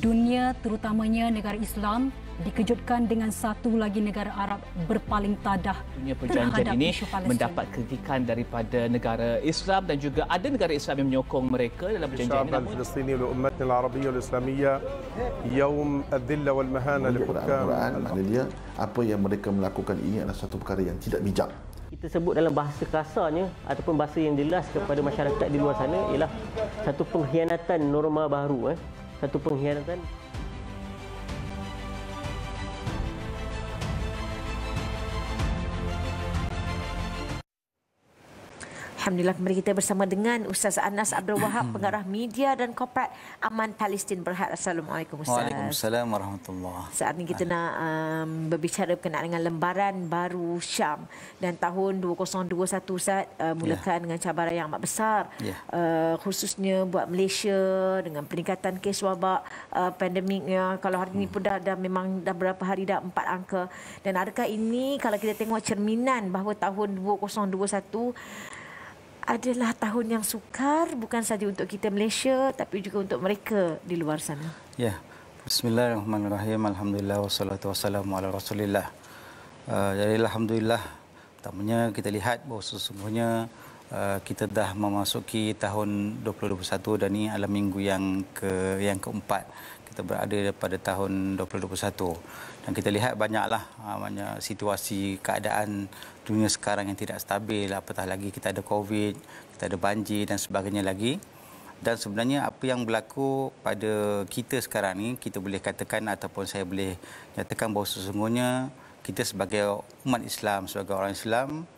dunia terutamanya negara Islam dikejutkan dengan satu lagi negara Arab berpaling tadah dunia perjanjian ini mendapat kritikan daripada negara Islam dan juga ada negara Islam yang menyokong mereka dalam perjanjian ini Palestin li umat Arab arabiyyah al islamiyyah yaum adilla wal mahana li apa yang mereka melakukan ini adalah satu perkara yang tidak bijak kita sebut dalam bahasa kasarnya ataupun bahasa yang jelas kepada masyarakat di luar sana ialah satu pengkhianatan norma baru eh. sa tupong hiyanatan. Alhamdulillah kembali kita bersama dengan Ustaz Anas Abdul Wahab pengarah media dan korporat Aman Palestin Berhad. Assalamualaikum Ustaz. Waalaikumsalam warahmatullahi. Saat ini kita ah. nak um, berbicara berkenaan dengan lembaran baru Syam dan tahun 2021 Ustaz uh, mulakan yeah. dengan cabaran yang amat besar yeah. uh, khususnya buat Malaysia dengan peningkatan kes wabak uh, pandemiknya kalau hari ini hmm. pun dah, dah memang dah berapa hari dah empat angka dan adakah ini kalau kita tengok cerminan bahawa tahun 2021 adalah tahun yang sukar bukan saja untuk kita Malaysia tapi juga untuk mereka di luar sana. Ya. Bismillahirrahmanirrahim. Alhamdulillah wassalatu wassalamu ala Rasulillah. Uh, jadi alhamdulillah tamunya kita lihat bahawa sesungguhnya uh, kita dah memasuki tahun 2021 dan ini adalah minggu yang ke yang keempat kita berada pada tahun 2021 dan kita lihat banyaklah uh, banyak situasi keadaan dunia sekarang yang tidak stabil, apatah lagi kita ada COVID, kita ada banjir dan sebagainya lagi. Dan sebenarnya apa yang berlaku pada kita sekarang ini, kita boleh katakan ataupun saya boleh nyatakan bahawa sesungguhnya kita sebagai umat Islam, sebagai orang Islam,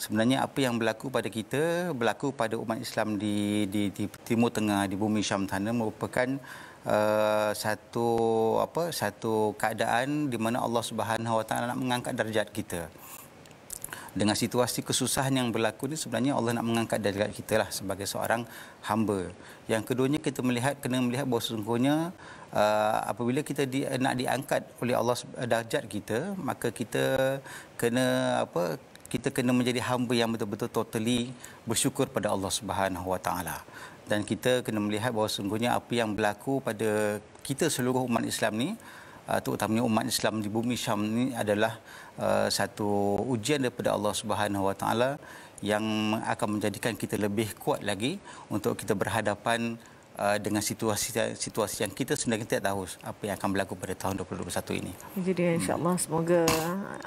sebenarnya apa yang berlaku pada kita, berlaku pada umat Islam di, di, di Timur Tengah, di bumi Syam sana merupakan Uh, satu apa satu keadaan di mana Allah Subhanahu Wa Taala nak mengangkat darjat kita dengan situasi kesusahan yang berlaku ni sebenarnya Allah nak mengangkat darjat kita lah sebagai seorang hamba. Yang keduanya kita melihat kena melihat bahawa sesungguhnya uh, apabila kita di, nak diangkat oleh Allah eh, darjat kita maka kita kena apa kita kena menjadi hamba yang betul-betul totally bersyukur pada Allah Subhanahu Wa Taala dan kita kena melihat bahawa sesungguhnya apa yang berlaku pada kita seluruh umat Islam ni Ah, terutamanya umat Islam di bumi Syam ini adalah ah, satu ujian daripada Allah Subhanahu Wa yang akan menjadikan kita lebih kuat lagi untuk kita berhadapan ah, dengan situasi situasi yang kita sebenarnya tidak tahu apa yang akan berlaku pada tahun 2021 ini. Jadi insyaallah hmm. semoga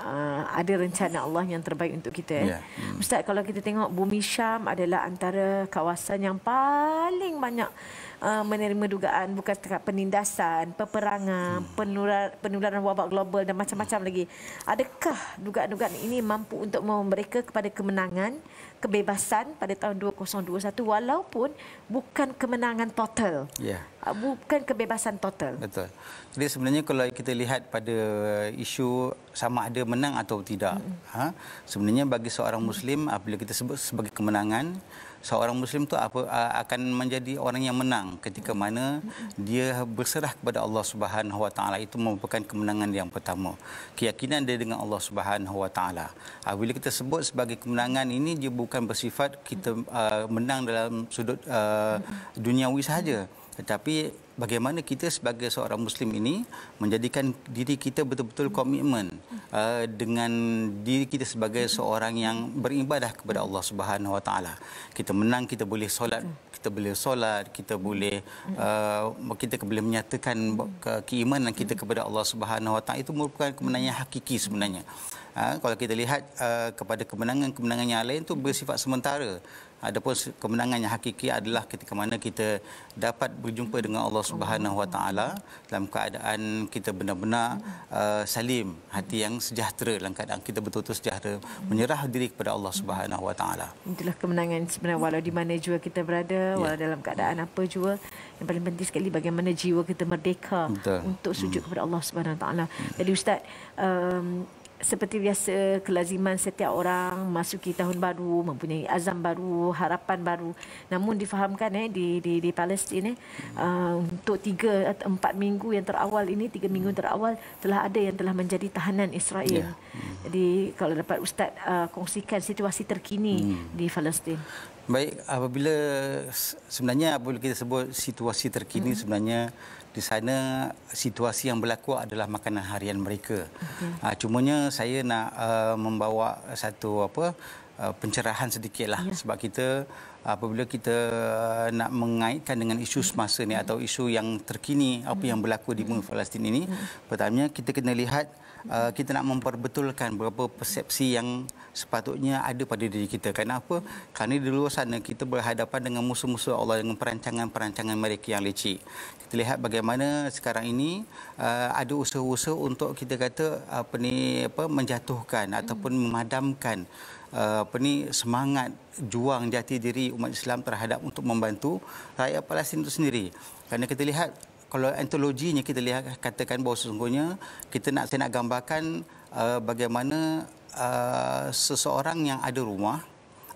uh, ada rencana Allah yang terbaik untuk kita. Eh. Ya. Hmm. Ustaz kalau kita tengok bumi Syam adalah antara kawasan yang paling banyak uh, menerima dugaan bukan terkait penindasan, peperangan, hmm. penular, penularan wabak global dan macam-macam lagi. Adakah dugaan-dugaan ini mampu untuk mereka kepada kemenangan, kebebasan pada tahun 2021 walaupun bukan kemenangan total? Yeah. Uh, bukan kebebasan total. Betul. Jadi sebenarnya kalau kita lihat pada isu sama ada menang atau tidak, mm-hmm. ha, sebenarnya bagi seorang hmm. Muslim apabila kita sebut sebagai kemenangan, seorang muslim tu apa akan menjadi orang yang menang ketika mana dia berserah kepada Allah Subhanahu Wa Taala itu merupakan kemenangan yang pertama keyakinan dia dengan Allah Subhanahu Wa Taala bila kita sebut sebagai kemenangan ini dia bukan bersifat kita menang dalam sudut uh, duniawi sahaja tetapi bagaimana kita sebagai seorang muslim ini menjadikan diri kita betul-betul komitmen uh, dengan diri kita sebagai seorang yang beribadah kepada Allah Subhanahu Wa Taala kita menang kita boleh solat kita boleh solat kita boleh uh, kita boleh menyatakan ke- keimanan kita kepada Allah Subhanahu Wa Taala itu merupakan kemenangan hakiki sebenarnya Ha, kalau kita lihat uh, kepada kemenangan-kemenangan yang lain itu bersifat sementara. Adapun kemenangan yang hakiki adalah ketika mana kita dapat berjumpa dengan Allah Subhanahu Wa Taala dalam keadaan kita benar-benar uh, salim, hati yang sejahtera dalam keadaan kita betul-betul sejahtera menyerah diri kepada Allah Subhanahu Wa Taala. Itulah kemenangan sebenarnya walau di mana jua kita berada, ya. walau dalam keadaan apa jua yang paling penting sekali bagaimana jiwa kita merdeka Betul. untuk sujud hmm. kepada Allah Subhanahu Wa Taala. Jadi ustaz um, seperti biasa kelaziman setiap orang masuki tahun baru mempunyai azam baru harapan baru namun difahamkan eh di di di Palestin eh uh, untuk tiga atau empat minggu yang terawal ini tiga minggu terawal telah ada yang telah menjadi tahanan Israel. Yeah. Jadi kalau dapat ustaz uh, kongsikan situasi terkini hmm. di Palestin. Baik apabila sebenarnya apabila kita sebut situasi terkini hmm. sebenarnya di sana situasi yang berlaku adalah makanan harian mereka. Okay. Uh, ah, cumanya saya nak uh, membawa satu apa uh, pencerahan sedikitlah yeah. sebab kita apabila kita uh, nak mengaitkan dengan isu semasa ni atau isu yang terkini apa yang berlaku di Mu Palestin ini pertamanya kita kena lihat uh, kita nak memperbetulkan beberapa persepsi yang sepatutnya ada pada diri kita. Kenapa? Kerana di luar sana kita berhadapan dengan musuh-musuh Allah dengan perancangan-perancangan mereka yang licik. Kita lihat bagaimana sekarang ini uh, ada usaha-usaha untuk kita kata apa ni apa menjatuhkan ataupun memadamkan Eh, apa ni semangat juang jati diri umat Islam terhadap untuk membantu rakyat Palestin itu sendiri. Karena kita lihat kalau antologinya kita lihat katakan bahawa sesungguhnya kita nak saya nak gambarkan uh, bagaimana uh, seseorang yang ada rumah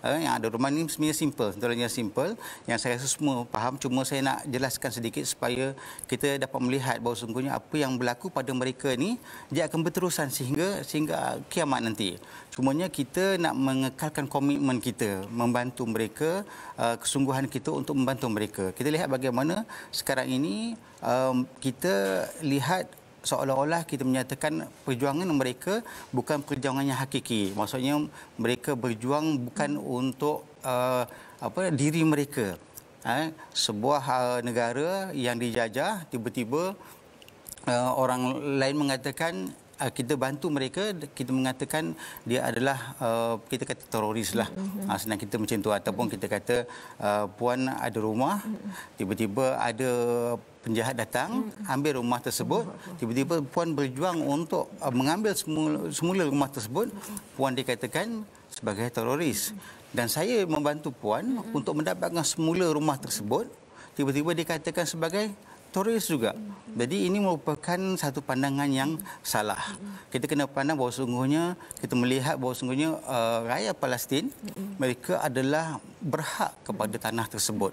eh, yang ada rumah ini sebenarnya simple. Tentunya simple. Yang saya rasa semua faham. Cuma saya nak jelaskan sedikit supaya kita dapat melihat bahawa sungguhnya apa yang berlaku pada mereka ini dia akan berterusan sehingga sehingga kiamat nanti. Semuanya kita nak mengekalkan komitmen kita membantu mereka, uh, kesungguhan kita untuk membantu mereka. Kita lihat bagaimana sekarang ini um, kita lihat seolah-olah kita menyatakan perjuangan mereka bukan perjuangan yang hakiki. Maksudnya mereka berjuang bukan untuk uh, apa diri mereka. Eh, sebuah uh, negara yang dijajah tiba-tiba uh, orang lain mengatakan Ah, kita bantu mereka kita mengatakan dia adalah uh, kita kata teroris lah uh, senang kita macam tu ataupun kita kata uh, puan ada rumah mm-hmm. tiba-tiba ada penjahat datang mm-hmm. ambil rumah tersebut tiba-tiba puan berjuang untuk uh, mengambil semula, semula rumah tersebut puan dikatakan sebagai teroris dan saya membantu puan untuk mendapatkan semula rumah tersebut tiba-tiba dikatakan sebagai teroris juga. Jadi ini merupakan satu pandangan yang salah. Kita kena pandang bahawa sungguhnya kita melihat bahawa sungguhnya uh, rakyat Palestin mereka adalah berhak kepada tanah tersebut.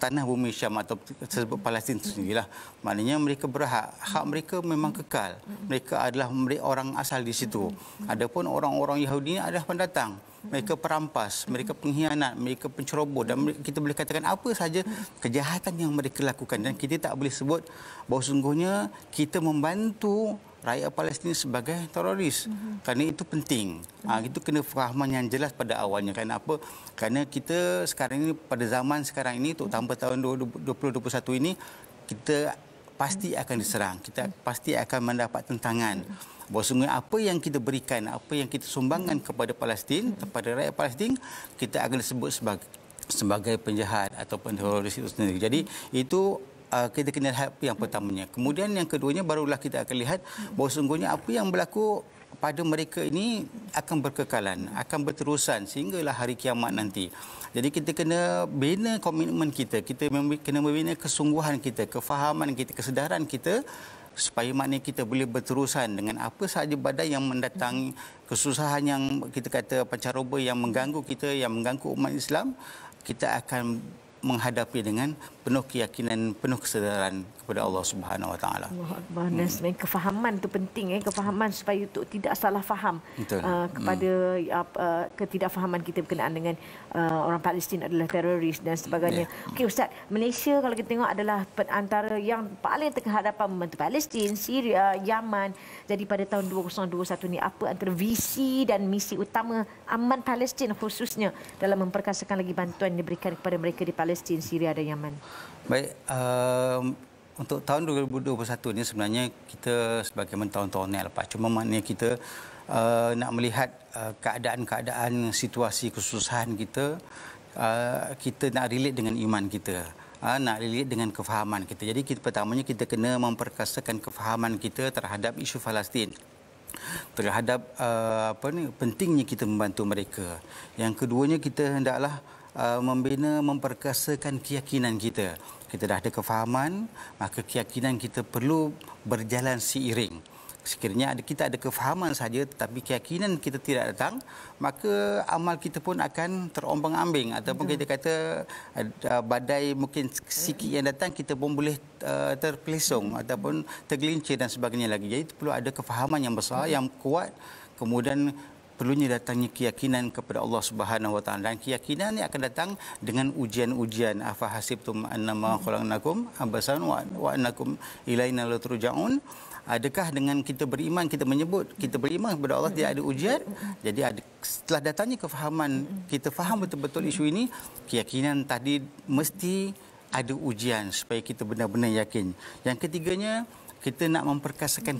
Tanah bumi Syam atau tersebut Palestin itu sendirilah. Maknanya mereka berhak. Hak mereka memang kekal. Mereka adalah orang asal di situ. Adapun orang-orang Yahudi ini adalah pendatang mereka perampas, mereka pengkhianat, mereka penceroboh dan kita boleh katakan apa saja kejahatan yang mereka lakukan dan kita tak boleh sebut bahawa sungguhnya kita membantu rakyat Palestin sebagai teroris. Mm-hmm. Kerana itu penting. Mm-hmm. Ha, itu kena fahaman yang jelas pada awalnya. Kerana apa? Kerana kita sekarang ini, pada zaman sekarang ini, terutama tahun 2021 ini, kita pasti akan diserang. Kita pasti akan mendapat tentangan. Mm-hmm bahawa sungguh apa yang kita berikan, apa yang kita sumbangkan kepada Palestin, kepada rakyat Palestin, kita akan sebut sebagai sebagai penjahat ataupun teroris itu sendiri. Jadi itu uh, kita kena lihat yang pertamanya. Kemudian yang keduanya barulah kita akan lihat bahawa sungguhnya apa yang berlaku pada mereka ini akan berkekalan, akan berterusan sehinggalah hari kiamat nanti. Jadi kita kena bina komitmen kita, kita kena membina kesungguhan kita, kefahaman kita, kesedaran kita supaya maknanya kita boleh berterusan dengan apa sahaja badai yang mendatangi kesusahan yang kita kata pancaroba yang mengganggu kita yang mengganggu umat Islam kita akan menghadapi dengan penuh keyakinan, penuh kesedaran kepada Allah Subhanahu Wa Taala. Dan hmm. sebenarnya kefahaman itu penting, eh? kefahaman supaya untuk tidak salah faham uh, kepada hmm. uh, ketidakfahaman kita berkenaan dengan uh, orang Palestin adalah teroris dan sebagainya. Yeah. Okey Ustaz, Malaysia kalau kita tengok adalah antara yang paling terhadapan membantu Palestin, Syria, Yaman. Jadi pada tahun 2021 ni apa antara visi dan misi utama aman Palestin khususnya dalam memperkasakan lagi bantuan yang diberikan kepada mereka di Palestin Palestin, Syria dan Yaman? Baik, um, untuk tahun 2021 ini sebenarnya kita sebagai tahun-tahun yang lepas. Cuma maknanya kita uh, nak melihat uh, keadaan-keadaan uh, situasi kesusahan kita, uh, kita nak relate dengan iman kita. Uh, nak relate dengan kefahaman kita. Jadi kita pertamanya kita kena memperkasakan kefahaman kita terhadap isu Palestin terhadap uh, apa ni pentingnya kita membantu mereka. Yang keduanya kita hendaklah uh, membina memperkasakan keyakinan kita. Kita dah ada kefahaman, maka keyakinan kita perlu berjalan seiring. Sekiranya ada, kita ada kefahaman saja tapi keyakinan kita tidak datang, maka amal kita pun akan terombang ambing. Ataupun Betul. kita kata uh, uh, badai mungkin sikit yang datang, kita pun boleh uh, terpelesong hmm. ataupun tergelincir dan sebagainya lagi. Jadi perlu ada kefahaman yang besar, hmm. yang kuat, kemudian perlunya datangnya keyakinan kepada Allah Subhanahu Wa Taala dan keyakinan ini akan datang dengan ujian-ujian afa hasibtum annama khalaqnakum abasan wa wa annakum ilaina latrujaun adakah dengan kita beriman kita menyebut kita beriman kepada Allah tidak ada ujian jadi ada, setelah datangnya kefahaman kita faham betul-betul isu ini keyakinan tadi mesti ada ujian supaya kita benar-benar yakin yang ketiganya kita nak memperkasakan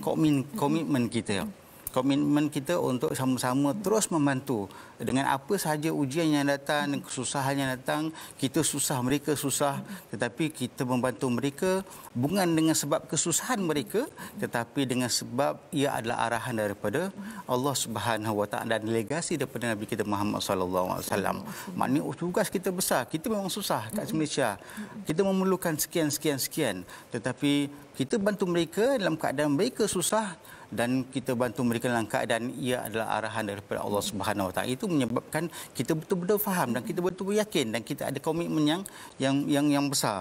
komitmen kita komitmen kita untuk sama-sama terus membantu dengan apa sahaja ujian yang datang dan kesusahan yang datang kita susah mereka susah tetapi kita membantu mereka bukan dengan sebab kesusahan mereka tetapi dengan sebab ia adalah arahan daripada Allah Subhanahu Wa Taala dan delegasi daripada Nabi kita Muhammad Sallallahu Alaihi Wasallam maknanya oh, tugas kita besar kita memang susah kat Malaysia kita memerlukan sekian sekian sekian tetapi kita bantu mereka dalam keadaan mereka susah dan kita bantu mereka dalam keadaan ia adalah arahan daripada Allah Subhanahu Wa itu menyebabkan kita betul-betul faham dan kita betul-betul yakin dan kita ada komitmen yang yang yang yang besar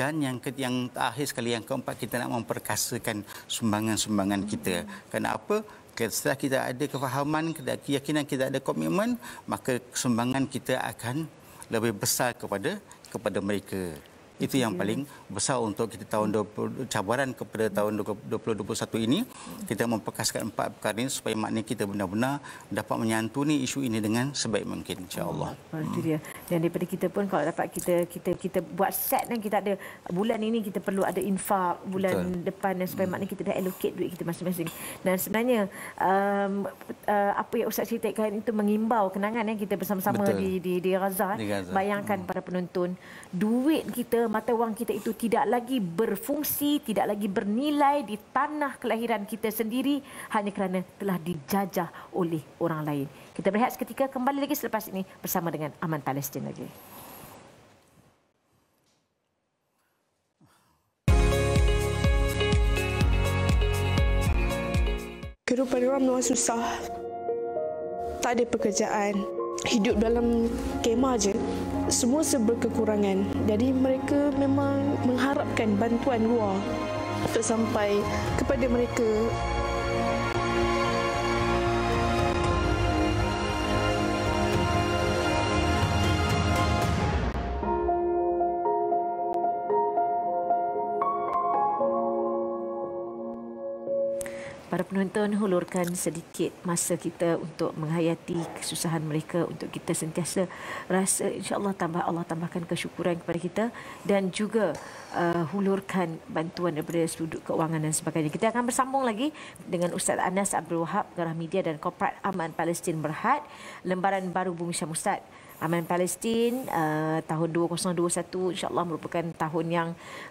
dan yang ke, yang terakhir sekali yang keempat kita nak memperkasakan sumbangan-sumbangan kita kerana apa setelah kita ada kefahaman kita keyakinan kita ada komitmen maka sumbangan kita akan lebih besar kepada kepada mereka itu yang paling besar untuk kita tahun 20, cabaran kepada tahun 2021 ini. Kita memperkasakan empat perkara ini supaya makna kita benar-benar dapat menyantuni isu ini dengan sebaik mungkin. InsyaAllah. Oh, Dan daripada kita pun kalau dapat kita kita kita buat set dan kita ada bulan ini kita perlu ada infak bulan Betul. depan dan supaya hmm. makna kita dah allocate duit kita masing-masing. Dan sebenarnya um, uh, apa yang Ustaz ceritakan itu mengimbau kenangan yang eh, kita bersama-sama Betul. di di eh. di Gaza. Bayangkan hmm. para penonton duit kita mata wang kita itu tidak lagi berfungsi, tidak lagi bernilai di tanah kelahiran kita sendiri hanya kerana telah dijajah oleh orang lain. Kita berehat seketika kembali lagi selepas ini bersama dengan Aman Palestin lagi. Kehidupan orang memang susah. Tak ada pekerjaan. Hidup dalam kema je semua seberkekurangan. Jadi mereka memang mengharapkan bantuan luar untuk sampai kepada mereka. Para penonton hulurkan sedikit masa kita untuk menghayati kesusahan mereka untuk kita sentiasa rasa insyaallah tambah Allah tambahkan kesyukuran kepada kita dan juga uh, hulurkan bantuan daripada sudut keuangan dan sebagainya. Kita akan bersambung lagi dengan Ustaz Anas Abdul Wahab Gerah Media dan Korporat Aman Palestin Berhad lembaran baru Bumi Syam aman Palestin uh, tahun 2021 insyaallah merupakan tahun yang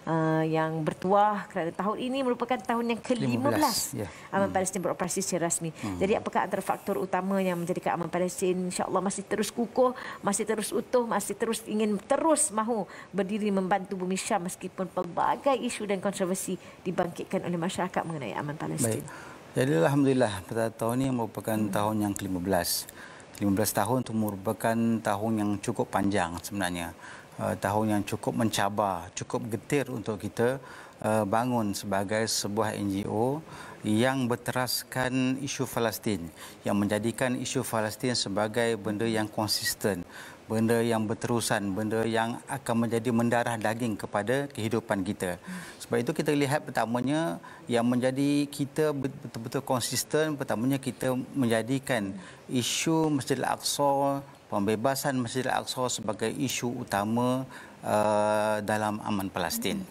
uh, yang bertuah kerana tahun ini merupakan tahun yang ke-15 yeah. aman hmm. Palestin beroperasi secara rasmi. Hmm. Jadi apakah antara faktor utama yang menjadikan aman Palestin insyaallah masih terus kukuh, masih terus utuh, masih terus ingin terus mahu berdiri membantu bumi Syam meskipun pelbagai isu dan kontroversi dibangkitkan oleh masyarakat mengenai aman Palestin. Jadi alhamdulillah pada tahun ini merupakan hmm. tahun yang ke-15. 15 tahun itu merupakan tahun yang cukup panjang sebenarnya. Uh, tahun yang cukup mencabar, cukup getir untuk kita uh, bangun sebagai sebuah NGO yang berteraskan isu Palestin, yang menjadikan isu Palestin sebagai benda yang konsisten, benda yang berterusan, benda yang akan menjadi mendarah daging kepada kehidupan kita. Sebab itu kita lihat pertamanya yang menjadi kita betul-betul konsisten, pertamanya kita menjadikan isu Masjid Al-Aqsa, pembebasan Masjid Al-Aqsa sebagai isu utama uh, dalam aman Palestin.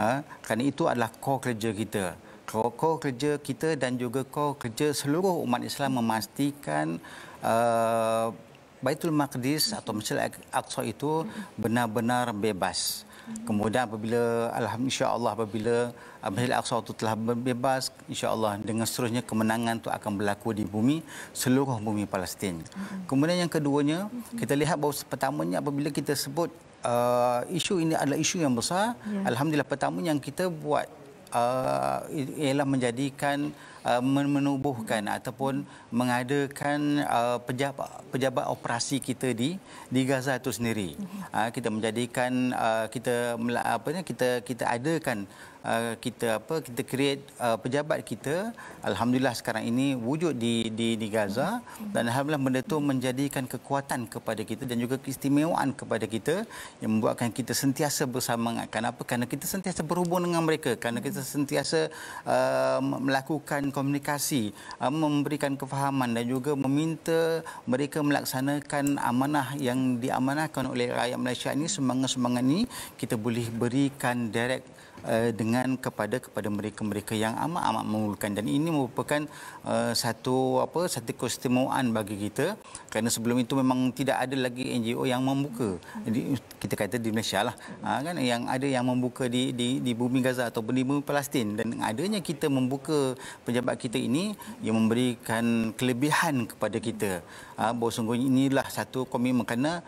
Ha, kerana itu adalah core kerja kita. Core kerja kita dan juga core kerja seluruh umat Islam memastikan uh, Baitul Maqdis atau Masjid Al-Aqsa itu benar-benar bebas. Kemudian apabila alhamdulillah insya-Allah apabila uh, Masjid Al-Aqsa itu telah bebas, insya-Allah dengan seterusnya kemenangan itu akan berlaku di bumi seluruh bumi Palestin. Kemudian yang keduanya, kita lihat bahawa pertamanya apabila kita sebut uh, isu ini adalah isu yang besar, ya. alhamdulillah pertama yang kita buat uh, ialah menjadikan uh, menubuhkan ataupun mengadakan uh, pejabat, pejabat operasi kita di di Gaza itu sendiri. Mhm. Uh, kita menjadikan uh, kita apa ni kita kita adakan Uh, kita apa kita create uh, pejabat kita alhamdulillah sekarang ini wujud di di di Gaza dan alhamdulillah benda itu menjadikan kekuatan kepada kita dan juga keistimewaan kepada kita yang membuatkan kita sentiasa bersama kenapa kerana kita sentiasa berhubung dengan mereka kerana kita sentiasa uh, melakukan komunikasi uh, memberikan kefahaman dan juga meminta mereka melaksanakan amanah yang diamanahkan oleh rakyat Malaysia ini semangat-semangat ini kita boleh berikan direct Eh, dengan kepada kepada mereka-mereka yang amat-amat memerlukan dan ini merupakan eh, satu apa satu kostimuan bagi kita kerana sebelum itu memang tidak ada lagi NGO yang membuka jadi kita kata di Malaysia lah ha, kan yang ada yang membuka di di di bumi Gaza atau di bumi Palestin dan adanya kita membuka pejabat kita ini yang memberikan kelebihan kepada kita ha, bahawa sungguh inilah satu komitmen kerana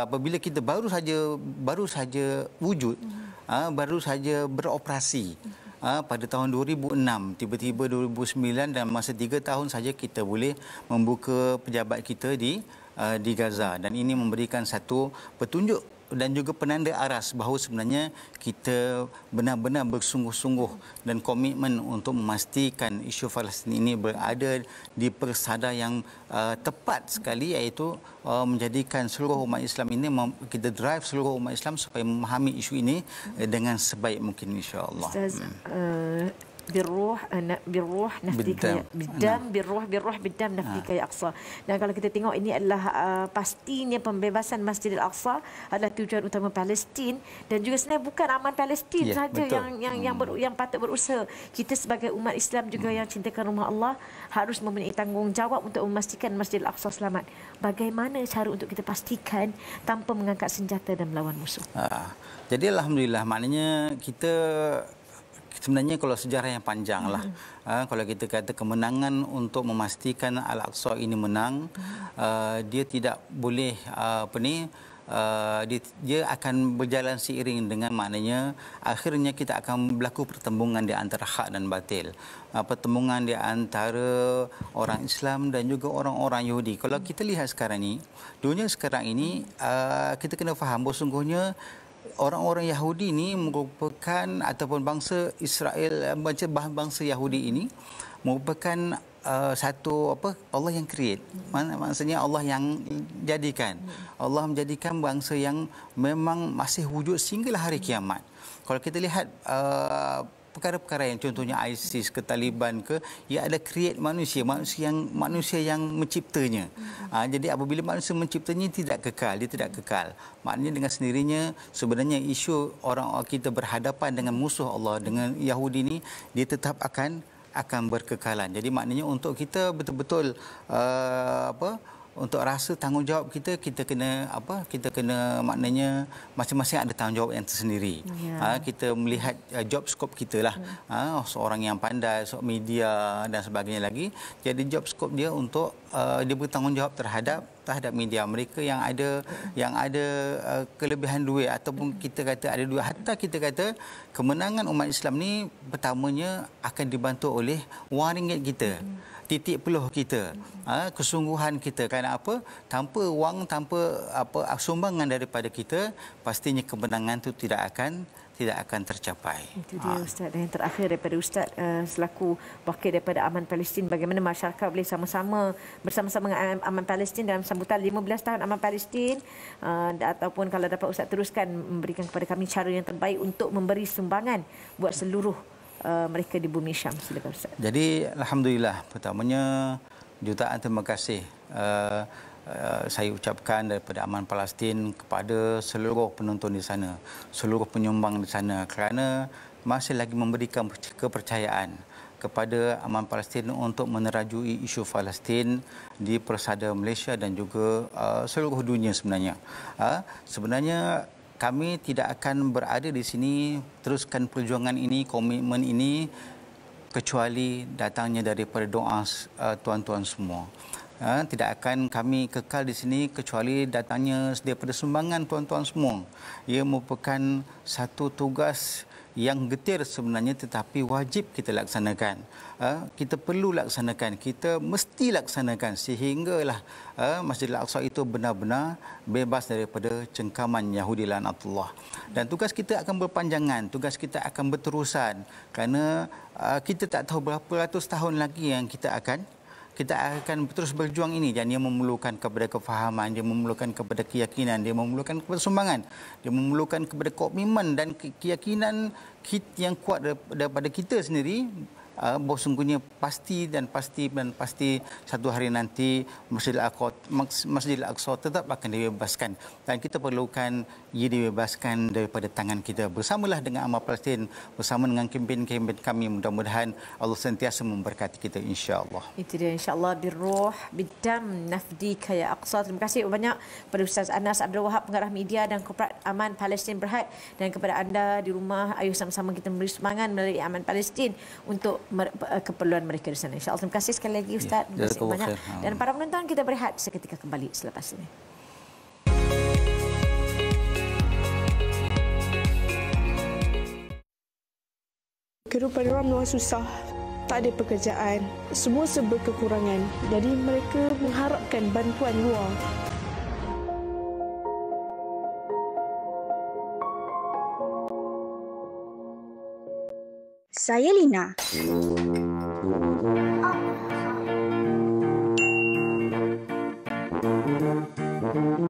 apabila kita baru saja baru saja wujud uh, baru saja beroperasi uh, pada tahun 2006 tiba-tiba 2009 dan masa tiga tahun saja kita boleh membuka pejabat kita di uh, di Gaza dan ini memberikan satu petunjuk dan juga penanda aras bahawa sebenarnya kita benar-benar bersungguh-sungguh dan komitmen untuk memastikan isu Palestin ini berada di persada yang uh, tepat sekali iaitu uh, menjadikan seluruh umat Islam ini kita drive seluruh umat Islam supaya memahami isu ini uh, dengan sebaik mungkin insya-Allah. Ustaz hmm. uh... بالروح أنا بالروح نفديك بالدم بالروح بالروح بالدم نفديك يا أقصى dan kalau kita tengok ini adalah eh, pastinya pembebasan Masjid Al-Aqsa adalah tujuan utama Palestin dan juga sebenarnya bukan aman Palestin ya, saja yang yang yang, hmm. yang patut berusaha kita sebagai umat Islam juga hmm. yang cintakan rumah Allah harus mempunyai tanggungjawab untuk memastikan Masjid Al-Aqsa selamat bagaimana cara untuk kita pastikan tanpa mengangkat senjata dan melawan musuh ah, jadi alhamdulillah maknanya kita sebenarnya kalau sejarah yang panjang lah mm-hmm. kalau kita kata kemenangan untuk memastikan Al-Aqsa ini menang mm-hmm. uh, dia tidak boleh uh, apa ni uh, dia, dia akan berjalan seiring dengan maknanya akhirnya kita akan berlaku pertembungan di antara hak dan batil uh, pertembungan di antara orang Islam dan juga orang-orang Yahudi kalau mm-hmm. kita lihat sekarang ni dunia sekarang ini uh, kita kena faham bahawa sungguhnya orang-orang Yahudi ini merupakan ataupun bangsa Israel eh, macam bangsa Yahudi ini merupakan Uh, satu apa Allah yang create Mak- maksudnya Allah yang jadikan Allah menjadikan bangsa yang memang masih wujud sehinggalah hari kiamat kalau kita lihat uh, perkara-perkara yang contohnya ISIS ke Taliban ke ia ada create manusia manusia yang manusia yang menciptanya ha, jadi apabila manusia menciptanya tidak kekal dia tidak kekal maknanya dengan sendirinya sebenarnya isu orang kita berhadapan dengan musuh Allah dengan Yahudi ini dia tetap akan akan berkekalan jadi maknanya untuk kita betul-betul uh, apa untuk rasa tanggungjawab kita kita kena apa kita kena maknanya masing-masing ada tanggungjawab yang tersendiri yeah. ha, kita melihat uh, job scope kita lah yeah. Hmm. ha, seorang yang pandai seorang media dan sebagainya lagi jadi job scope dia untuk uh, dia bertanggungjawab terhadap terhadap media mereka yang ada yeah. yang ada uh, kelebihan duit ataupun yeah. Hmm. kita kata ada duit hatta kita kata kemenangan umat Islam ni pertamanya akan dibantu oleh wang ringgit kita yeah. Hmm titik peluh kita ha, kesungguhan kita Karena apa tanpa wang tanpa apa sumbangan daripada kita pastinya kemenangan itu tidak akan tidak akan tercapai. Itu dia ha. Ustaz. Dan yang terakhir daripada Ustaz eh, selaku wakil daripada Aman Palestin bagaimana masyarakat boleh sama-sama bersama-sama dengan Aman Palestin dalam sambutan 15 tahun Aman Palestin eh, ataupun kalau dapat Ustaz teruskan memberikan kepada kami cara yang terbaik untuk memberi sumbangan buat seluruh Eh, mereka di Bumi Syam. Silakan Ustaz. Jadi Alhamdulillah pertamanya jutaan terima kasih uh, saya ucapkan daripada aman Palestin kepada seluruh penonton di sana, seluruh penyumbang di sana kerana masih lagi memberikan kepercayaan kepada aman Palestin untuk menerajui isu Palestin di persada Malaysia dan juga uh, seluruh dunia sebenarnya. Uh, sebenarnya kami tidak akan berada di sini teruskan perjuangan ini komitmen ini kecuali datangnya daripada doa uh, tuan-tuan semua. Ha, tidak akan kami kekal di sini kecuali datangnya daripada sumbangan tuan-tuan semua. Ia merupakan satu tugas yang getir sebenarnya tetapi wajib kita laksanakan. Ha, kita perlu laksanakan, kita mesti laksanakan sehinggalah ha, Masjidil aqsa itu benar-benar bebas daripada cengkaman Yahudi Lanatullah. Dan tugas kita akan berpanjangan, tugas kita akan berterusan kerana ha, kita tak tahu berapa ratus tahun lagi yang kita akan kita akan terus berjuang ini dan dia memerlukan kepada kefahaman dia memerlukan kepada keyakinan dia memerlukan kepada sumbangan dia memerlukan kepada komitmen dan keyakinan yang kuat daripada kita sendiri uh, ah, bahawa sungguhnya pasti dan pasti dan pasti satu hari nanti Masjid Al-Aqsa, Masjid Al-Aqsa tetap akan dibebaskan dan kita perlukan ia dibebaskan daripada tangan kita bersamalah dengan Amal Palestin bersama dengan kempen-kempen kami mudah-mudahan Allah sentiasa memberkati kita insya-Allah. Itu dia insya-Allah birruh bidam nafdika ya Aqsa. Terima kasih banyak kepada Ustaz Anas Abdul Wahab pengarah media dan korporat Aman Palestin Berhad dan kepada anda di rumah ayo sama-sama kita memberi semangat melalui Aman Palestin untuk Eh, keperluan mereka di sana. InsyaAllah terima kasih sekali lagi Ustaz. Ya, terima kasih banyak. Khair. Dan para penonton kita berehat seketika kembali selepas ini. Kehidupan orang memang susah. Tak ada pekerjaan. Semua sebab kekurangan. Jadi mereka mengharapkan bantuan luar. saya Lina.